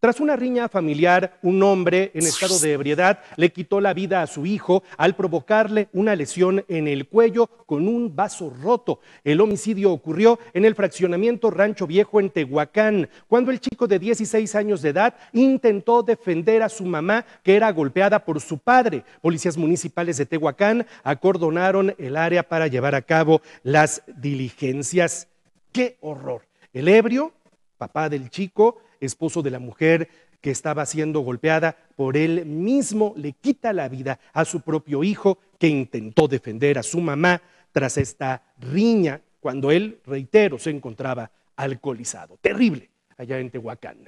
Tras una riña familiar, un hombre en estado de ebriedad le quitó la vida a su hijo al provocarle una lesión en el cuello con un vaso roto. El homicidio ocurrió en el fraccionamiento Rancho Viejo en Tehuacán, cuando el chico de 16 años de edad intentó defender a su mamá que era golpeada por su padre. Policías municipales de Tehuacán acordonaron el área para llevar a cabo las diligencias. ¡Qué horror! El ebrio papá del chico, esposo de la mujer que estaba siendo golpeada por él mismo, le quita la vida a su propio hijo que intentó defender a su mamá tras esta riña cuando él, reitero, se encontraba alcoholizado. Terrible allá en Tehuacán.